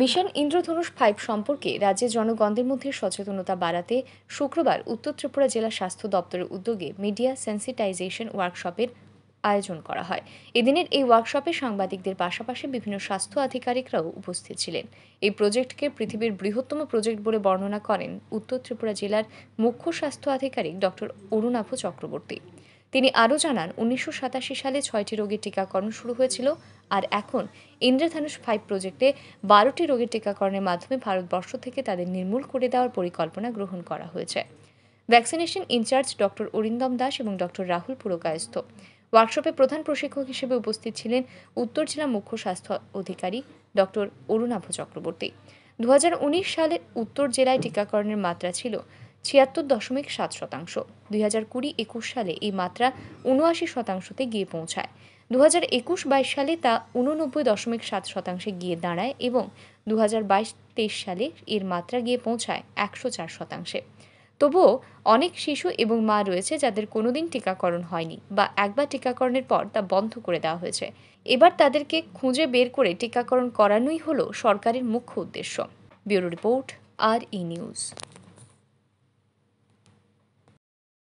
mission ইন্দ্রধনুষ five সম্পর্কে রাজ্যের জনগণদের মধ্যে সচেতনতা বাড়াতে শুক্রবার উত্তর ত্রিপুরা জেলা স্বাস্থ্য দপ্তরের উদ্যোগে মিডিয়া সেন্সিটাইজেশন ওয়ার্কশপের আয়োজন করা হয় এদিনের এই ওয়ার্কশপে সাংবাদিকদের পাশাপাশি বিভিন্ন স্বাস্থ্য আধিকারিকরাও উপস্থিত ছিলেন এই প্রজেক্টকে পৃথিবীর বৃহত্তম প্রজেক্ট বলে বর্ণনা করেন উত্তর ত্রিপুরা জেলার মুখ্য স্বাস্থ্য আধিকারিক ডক্টর অরুণাভ চক্রবর্তী তিনি আরও জানান উনিশশো সালে ছয়টি রোগীর টিকাকরণ শুরু হয়েছিল আর এখন ইন্দ্রধানুষ ফাইভ প্রজেক্টে বারোটি রোগীর টিকাকরণের মাধ্যমে ভারতবর্ষ থেকে তাদের নির্মূল করে দেওয়ার পরিকল্পনা গ্রহণ করা হয়েছে vaccination in-charge doctor Arindam Das এবং ডক্টর রাহুল পুরকায়স্থ ওয়ার্কশপে প্রধান প্রশিক্ষক হিসেবে উপস্থিত ছিলেন উত্তর জেলা মুখ্য স্বাস্থ্য অধিকারী ডক্টর অরুণাভ চক্রবর্তী দু সালে উত্তর জেলায় টিকাকরণের মাত্রা ছিল ছিয়াত্তর দশমিক সাত শতাংশ দুই হাজার কুড়ি একুশ সালে এই মাত্রা উনআশি শতাংশতে গিয়ে পৌঁছায় দু হাজার একুশ বাইশ সালে তা উননব্বই দশমিক সাত শতাংশে গিয়ে দাঁড়ায় এবং দু হাজার বাইশ তেইশ সালে এর মাত্রা গিয়ে পৌঁছায় একশো চার শতাংশে তবুও অনেক শিশু এবং মা রয়েছে যাদের কোনোদিন টিকাকরণ হয়নি বা একবার টিকাকরণের পর তা বন্ধ করে দেওয়া হয়েছে এবার তাদেরকে খুঁজে বের করে টিকাকরণ করানোই হলো সরকারের মুখ্য উদ্দেশ্য ব্যুরো রিপোর্ট আর ই নিউজ